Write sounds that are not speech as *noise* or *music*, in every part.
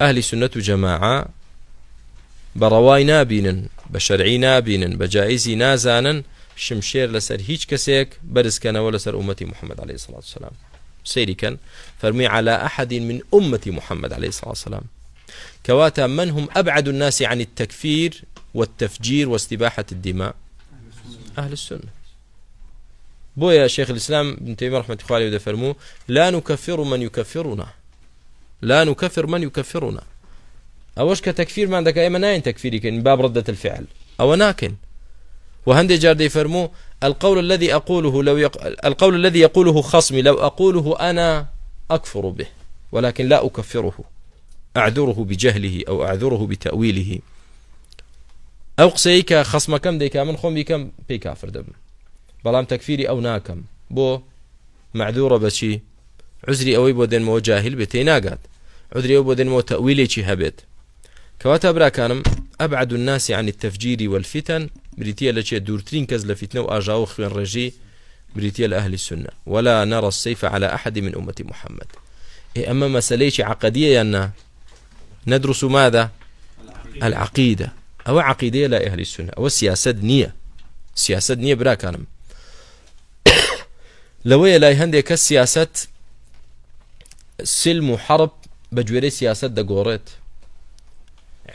أهل سنة جماعة برواي نابين بشرعي نابين بجائزي نازانا شمشير لسر هيج كسيك برز كان ولا سر أمتي محمد عليه الصلاة والسلام سيري كان فرمي على أحد من أمة محمد عليه الصلاة والسلام كواتا من هم أبعد الناس عن التكفير والتفجير واستباحة الدماء أهل السنة بويا شيخ الإسلام ابن تيمية رحمة الله عليه لا نكفر من يكفرنا لا نكفر من يكفرنا اوش كتكفير ما عندك ايما ناين تكفيري يعني كان باب ردة الفعل او ناكن وهندي جار فرمو القول الذي اقوله لو يق... القول الذي يقوله خصمي لو اقوله انا اكفر به ولكن لا اكفره اعذره بجهله او اعذره بتاويله او قسيك خصم كم ديك من خم بكم بي كافر دم بلام تكفيري او ناكم بو معذوره بشي عزري اوي بودن مو جاهل بتيناقات عذري أبو دێنمەوە تەویلێکی هەبێت کەواتە براکانم ئەبعد الناسی عنی تەفجیری والفتن بریتە لەچێ دوورترین کەس لە فتنە كز لفتنة وآجاو خوين رجي بريتيا لأهل السنة ولا نرى السيف على أحد من أمة محمد إيه أما مسألة عقدية أن ندرس ماذا العقيدة أو عقيدة لا أهل السنة أو سياسة نية سياسة نية برا كانم *coughs* لو لا هندي كالسياسة سلم وحرب بجوري سياسة دا قوريت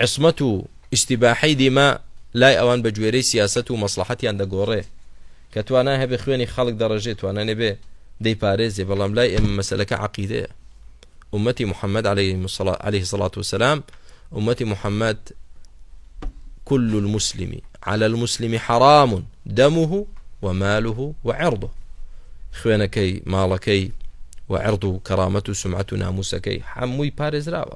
عصمتو استباحي دي ما لاي اوان بجوري گوێرەی ومصلحتي و مەسلحەتیان دەگۆڕێ کە توانە هەبێ خوێنی خەڵک دەڕژێت توانە نەبێ دەیپارێزێ بەڵام لای ئێمە مەسلەکە أمتي محمد عليه الصلاة عليه الصلاة والسلام أمتي محمد كل المسلم على المسلم حرام دمه وماله وعرضه كي مالكي وعرض كرامته سمعته ناموسكي حموي سمعەت و